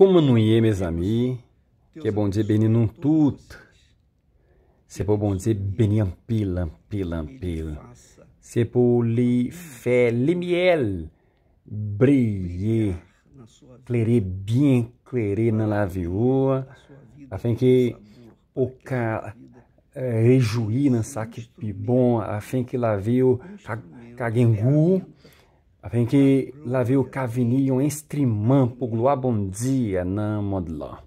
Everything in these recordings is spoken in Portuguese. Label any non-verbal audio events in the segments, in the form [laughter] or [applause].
Como não é, meus amigos, que é bom dizer beni não tudo. Se for é bom dizer beni ampil, ampil, ampil. Se for é li fé, li miel, brilhe, clere bem, clere na lavioa, afim que o cara eh, rejuí na saque bom, afim que lavio cagengu, affinché que lá au cavignon instrument pour gloire bon dia na mod lá.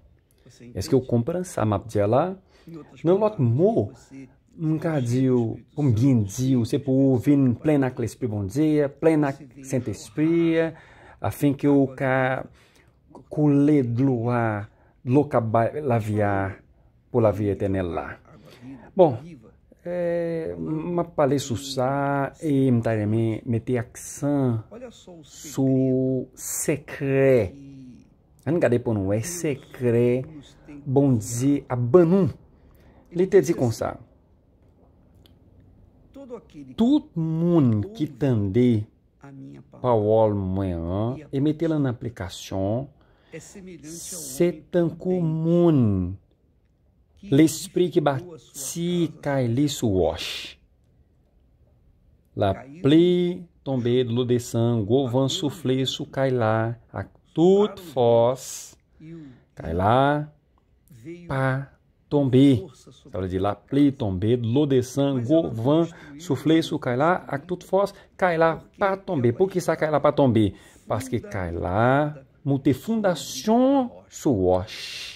Est-ce que eu compran sa map dia lá? Não lot mo nunca deu um bien deu se por vir plena clespri bom dia, plena sente espria, afin que o ca cule gloa loca laviar por lavia via Bom, Eh, Ma pale sou sa e mta reme meti aksan sou sekre. An gade pou bon nou e, sekre bonzi a banon. Li te di kon sa. Tout moun ki tende pawol mwen an e meti lan aplikasyon, se ten kou moun. l'esprit bat si cai sous wash. La pli tombe de l'eau de sang, au soufflé sous caille là, à toute force, caille là, pas tomber. Ela veut la pli tombe de l'eau de sang, govan vent soufflé sous caille là, à toute force, caille pa tombe. Por que sa caille là, pas Parce que cai lá multe fondation sous wash.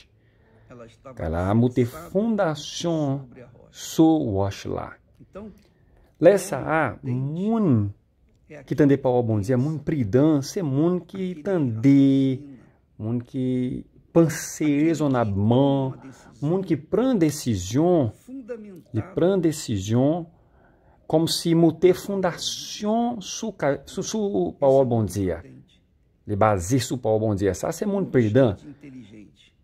Tá a la motivation so washla. Lesa a mun que para o bom dia mun pridan se mun que tande mun que penserezo na mão mun que prend decisão de prend decisão como se mute fundação su su, su pau é bom dia de base para o bom dia sa se mun pridan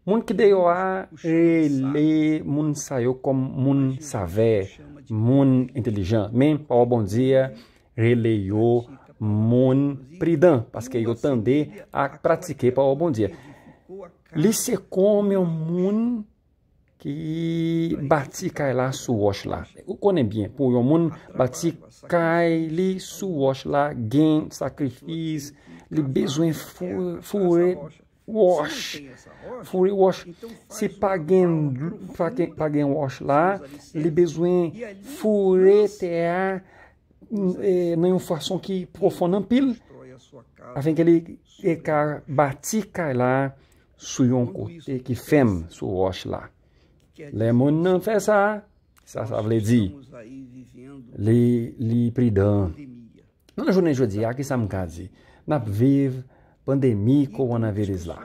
Mun a ele, mun saiu como mun savé, mun inteligente. Men, pau bom dia, releiou mun pridan, porque eu também a pratiquei pau bom dia. Lisse come mun que bati cai lá suosh lá. O bem? por o mun bati cai li suosh lá, gen sacrifício, li besoin fure fure wosh se pagen wosh la li bezwen fure te a nan yon fason ki profonan pil afin ke li e ka batika la sou yon kote ki fem sou wosh la le moun nan fe sa sa sa vle di li li pridan nan a jounen jodi a ki sa mkazi nap viv pandemi kou wana veris la.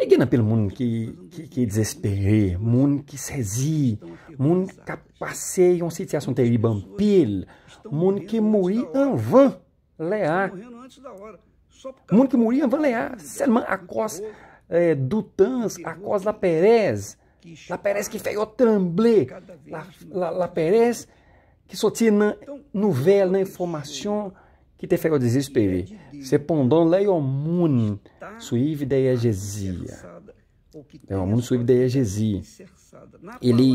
E gen apil moun ki dizespere, moun ki sezi, moun ki pasey yon sityasyon teribam pil, moun ki mouri anvan le a. Moun ki mouri anvan le a, selman akos doutans, akos la perez, la perez ki feyo tremble, la perez ki soti nan nouvel nan informasyon Que te fera désespérer. Cependant, l'ayomun suive da exegesia. L'ayomun suíve da exegesia. Ele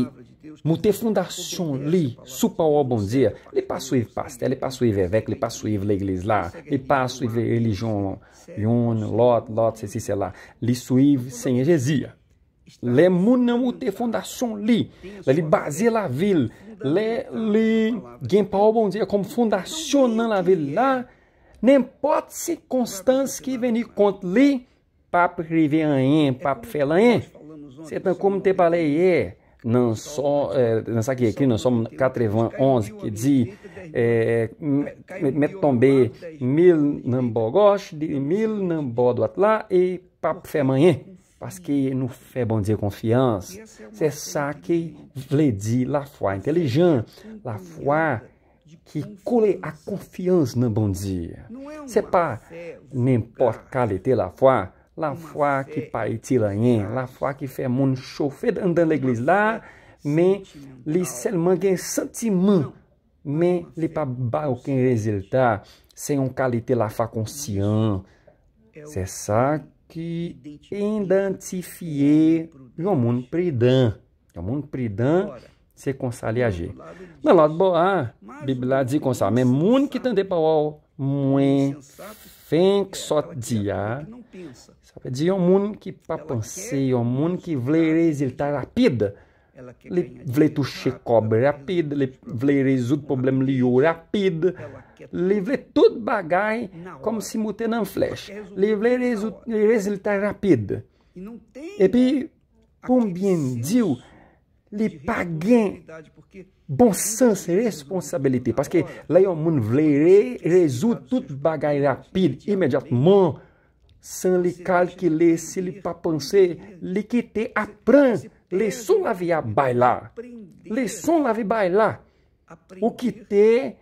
mute fundação li supa o bonzia. Ele passou pastel, ele passou evêque, ele passou l'église lá, ele passou religião, yon, lot, lot, se lá. li suíve sem exegesia. Lè moun nan moutè fondasyon li Lè li baze la vil Lè li gen pa ou bon diya Kom fondasyon nan la vil la Nen pot se konstans ki veni kont li Pap rive an en, pap fel an en Sè tan koum te pale ye Nan sa ki ekri nan som katrevan onzi Ki di met tombe mil nan bo goche Di mil nan bo do atla E pap fe man en Paske nou fè bondye konfians, se sa ki vle di la fwa entelejan, la fwa ki kole a konfians nan bondye. Se pa, nen pot kalite la fwa, la fwa ki pa iti lanen, la fwa ki fè moun choufè dan dan l'eglis la, men li selman gen sentiman, men eh li pa ba ou ken rezeltan, se yon kalite la fwa konsyan, se sa ki, que identifier mundo Pridan. mundo Pridan se consaliager. Do lado boa, Bíblia diz Mas mundo que para o muen feng só dia. Sabe dia mun que pa pensei, mundo que vlerez ele está rapida. li vle touche kob rapide, li vle rezout problem li yo rapide, li vle tout bagay kom si mute nan fleche. Li vle rezout, e li rezout bon rapide. E pi, poum bien diw, li pa gen bonsans, responsabilite. Paske, la yon moun vle rezout tout bagay rapide, imediatmon, san li kalkile, si li pa panse, li ki te apran Lesson la vie à bailar. Lesson la vie bailar. O que ter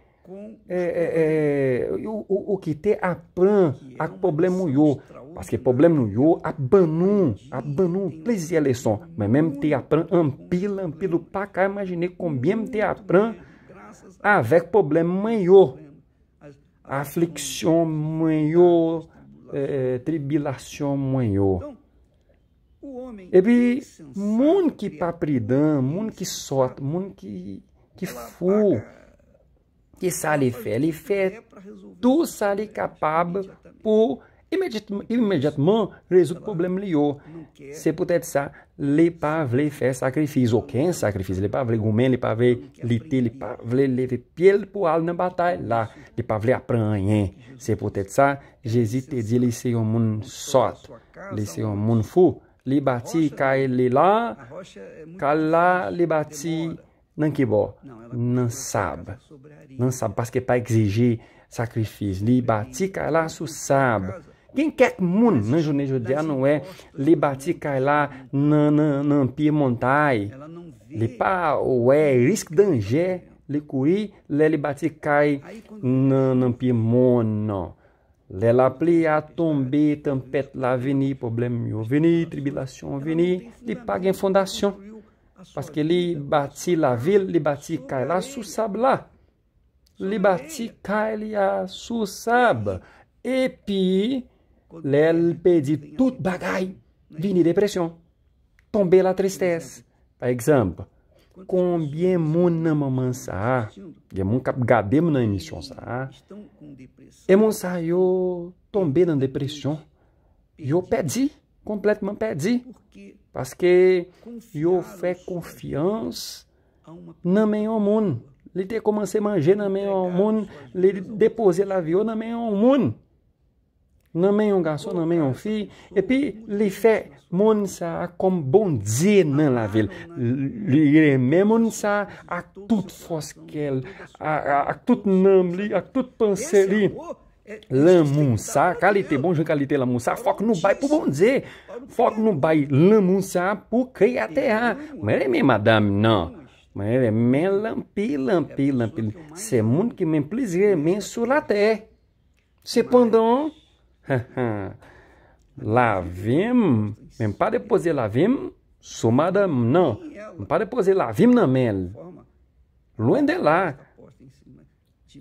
é, é, é o, o, o que te apran é a problema yo. Parce que problema no yo, a banum, a banum, plaisir leçon. Mas mesmo a apran ampila, ampila, pra cá, imaginei combien a apran avec problema maior. Afliction maior, é, é, tribulação maior. Então, e Ebi é munki é papridam, munki sot, munki que fu, que sali fé, li fé, tu sali capable pour imediatement résoudre le problème lié. C'est peut-être ça, les pas veulent faire sacrifice, aucun sacrifice, les pas veulent gourmer, les pas veulent lutter, les pas veulent lever pied pour aller dans la bataille, là, les pas veulent apprendre rien. C'est peut-être ça, Jésus te dit, laissez un monde sot, laissez yon monde fou, libati né? kailila, é kala libati não sabe, não sabe, porque é para exigir sacrifício. Libati kaila sabe, Quem quer que mun, nan junei judia não é libati kaila nan nan montai. Lipa ou é risco danger, licuri, le libati kai nan nan piemono. Lè la pli a tombe, tempet la veni, problem yo veni, tribilasyon veni, li pag en fondasyon. Paske li bati la vil, li bati kaj la sou sab la. Li bati kaj li a sou sab. Epi, lè l pedi tout bagay, vini depresyon. Tombe la tristez. Pa ekzampo. Konbyen moun nan moun sa a, gen moun kap gade moun nan emisyon sa a, e moun sa yo tombe nan depresyon, yo pedi, kompletman pedi, paske yo fe konfians nan menyon moun. Li te komanse manje nan menyon moun, li depoze la vyo nan menyon moun. nan men yon gason, nan men yon fi, epi li fe moun sa kon bon zi nan la vel. Li remen moun sa ak tout foskel, ak tout nam li, ak tout panse li. Lan bon non. moun sa, kalite bon, kalite lan moun sa, fok nou bay pou bon zi. Fok nou bay lan moun sa pou kre ate a. Mwen remen madame nan. Mwen remen lampi, lampi, lampi. Se moun ki men plizire men sou la te. Se pandan, lavim, [laughs] mais pas déposer lavim, sou madame, não. Não pas déposer lavim na mel. Loin de lá.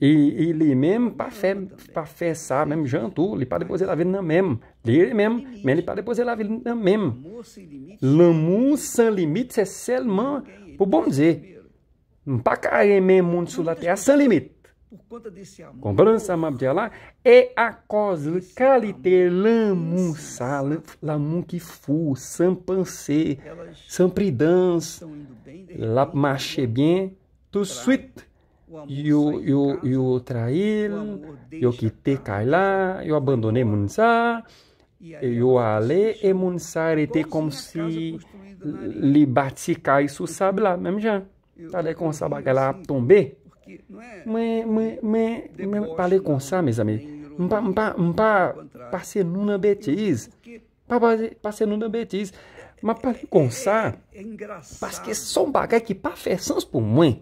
E, ele mesmo para fé, para fé sa, mesmo jantou, li para depois ele vir na mesmo. ele mesmo, mas para depois ele vir na mesmo. L'amour sans limite, c'est seulement, pour bom dizer, não para cair mesmo mundo sur la terre, sans limite por conta desse amor. Cobrança de lá, é a causa calite lamun sal lamun que fu sampansé sampridans la marche bien tout suite eu eu eu traí eu quitei lá, eu abandonei Munsa eu ale e Munsa était como se li bati cai sous sable là même Jean tá com o sabacala tomber mwen, mwen, mwen, mwen pale kon sa, mwen, mwen, mwen, mwen, pa se nou nan betis, pa se nou nan betis, mwen pale kon sa, paske son bagay ki pa fesans pou mwen,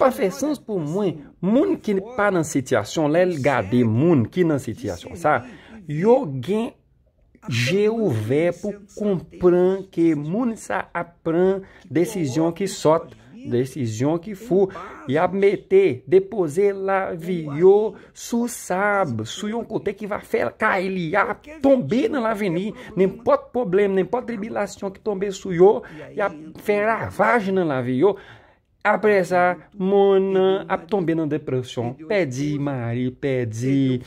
pa fesans pou mwen, mwen ki pa nan sityasyon, lè l'gade mwen ki nan sityasyon, sa, yo gen je ouvepo kon pran ke mwen sa apran desisyon ki sot decisão que for, e a meter, deposer la su sab, su yon kote que vai ficar ele a tomber na nem pode problema, nem pode tribulação que tomber su e a faire ravage na l'avenir, Apre sa, a ap tombe nan Pedi mari, pedi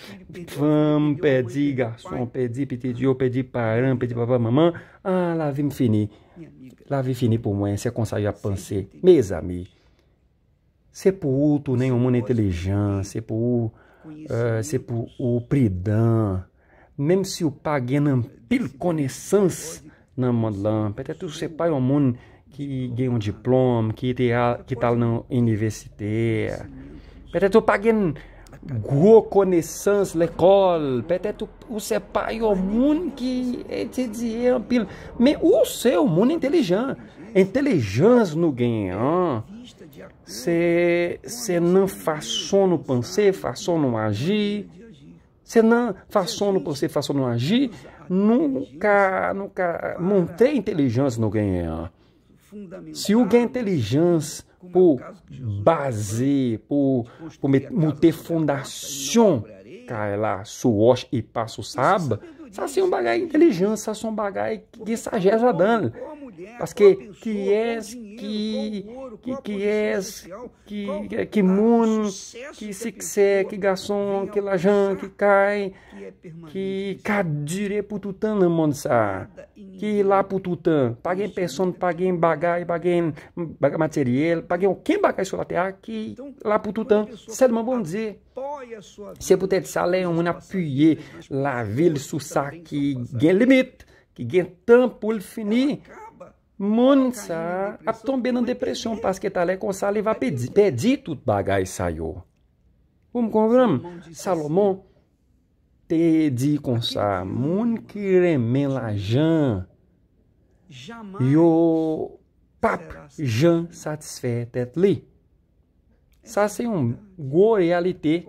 femme, pedi gason, pedi piti pedi paran, pedi papa, maman. a ah, la fini. La vie fini pour moi, c'est comme ça que pensé. Mes amis, c'est pour tout nenhuma intelligence, c'est pour se euh, c'est pour o pridan, même si o paguen n'en pile connaissance nan monde là, peut-être c'est pas un monde qui gagne un diplôme, qui était qui tá na université. Peut-être o pague Go connaissance l'école. Peut-être vous n'êtes pas un monde qui étudie eh, un pile. Mais vous, c'est un monde intelligent. Intelligence nous façou C'est une façon no penser, façon agir. C'est não façon no penser, façon no agir. Nunca, nunca, monter intelligence nous gagnons. Se o ganha inteligência é por base, por, por ter fundação, cai lá, suor e passo saba, só é assim um é de inteligência, só um bagaio que exagera dando porque que que és que que que és que que mun que se que garçom que lajan que cai que cadire pututan no mundo que né, lá pututan paguem pessoa paguem bagay paguem material paguei o quem bagay só até aqui lá pututan c'est uma bom dizer se puder saler um appuyer la ville sous ça qui gain limite qui gain temps pour finir Munsa, abtombe în depresion, paske tale consale va pedi, pedi pedir bagay sa yo. Ou m konvrem, Salomão te di konsa, moun ki remen la jan, yo pap assim? jan satisfè tet é li. É sa se yon go realite,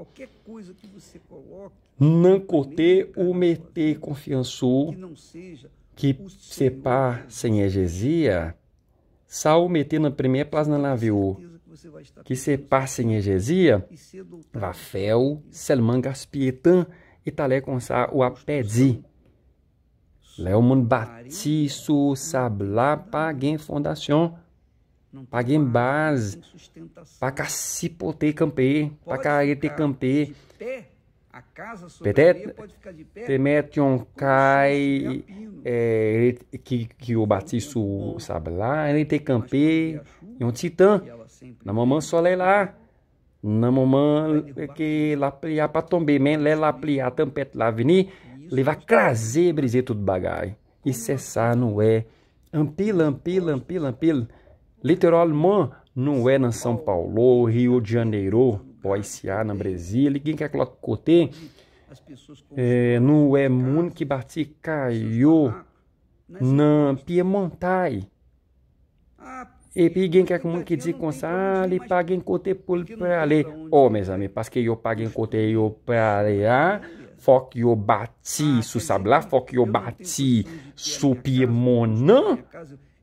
não kote ou mette konfiansou, que se sem egesia, Saul meteu na primeira plaza na viu que se sem egesia, Rafael, Selman Gaspietan e Talé Consá o apedi. Leomon Batisso sablá paguem fundação, paguem base, para cacipote campe para caete campe Petet, Temetion Kai, é, é que, que o é Batisto sabe lá, ele tem campé, e um titã, na mamã só lá, na mamã que lá pliar para tomber, men lá pliar tampet lá vini, levar crazer briser tudo bagay, e cessar não é, Ampila, ampila, ampila, ampila. literalmente não é na São Paulo, Rio de Janeiro, a na Bresil, quem quer colocar cotê É, no é que bati caiu na Piemontai. Ah, e ninguém quer que que diz com sali, paguem cotê por para ali. Oh, meus né? amigos, porque eu paguei cotê eu para foc eu bati, su sabla, foc eu bati, su Piemontan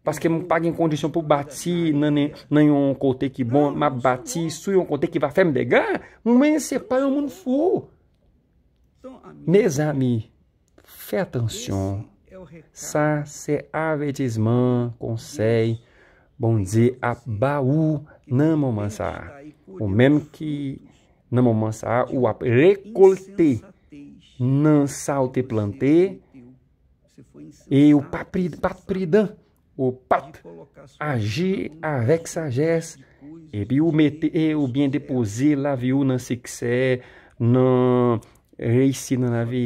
parce que pas une condition pour bâtir nan yon côté qui bon m'a bâti sur un côté qui va faire des gars mais c'est pas un monde fou mes amis fais attention ça c'est avertissement conseil bon Dieu a baou nan moment ça ou même qui nan moment ça ou a récolter nan ça ou te planter et ou pas pris pas ou pat, agi avek sa jes epi ou meti, ah, ah, ah, bon bon ou bien depoze lavi ou nan sikse nan reysi nan lavi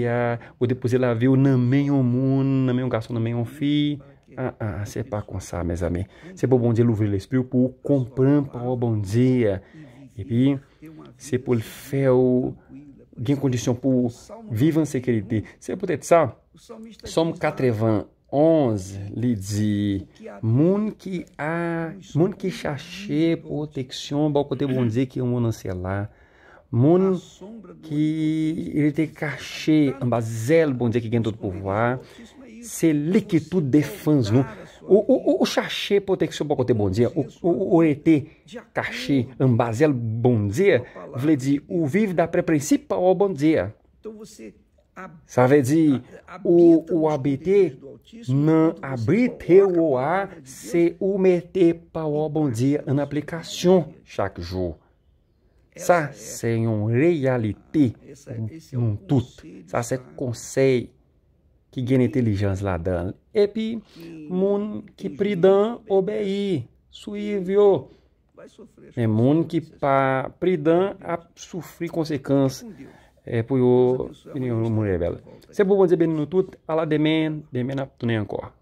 ou depoze lavi ou nan menyon moun, nan menyon gaso, nan menyon fi a, a, se pa konsa, mes ame se pou bon di louvri le espri ou pou kompran pou bon di epi, se pou l fe ou gen kondisyon pou vivan se kere di, se pou det sa som katrevan 11 lhe diz: Mun ki a, moun ki chache protection, bom côté bom dizer que moun anse lá. Moun ki ele te caché en bazel, bom dizer que ganha todo pouvoir. Se lui qui tout défense nous. O, o, o, o chaché protection, bom côté bom dia. O, o, o ete caché en bom dia. Vle dit, o vive pré-principal, bom dia. Então você Ça veut dire, ou, ou habiter, não habiter o a, se ou meter para o bom dia então, na aplicação chaque jour. Ça, c'est une réalité, un tout. Ça, c'est conseil qui gagne intelligence là-dedans. Et puis, moun qui pridan obéit, suivio. Mais moun qui pas pridan a souffrir conséquences. Eh, pou yo moun revele. Se pou bon zebe nou tout, ala demen, demen ap tounen ankor.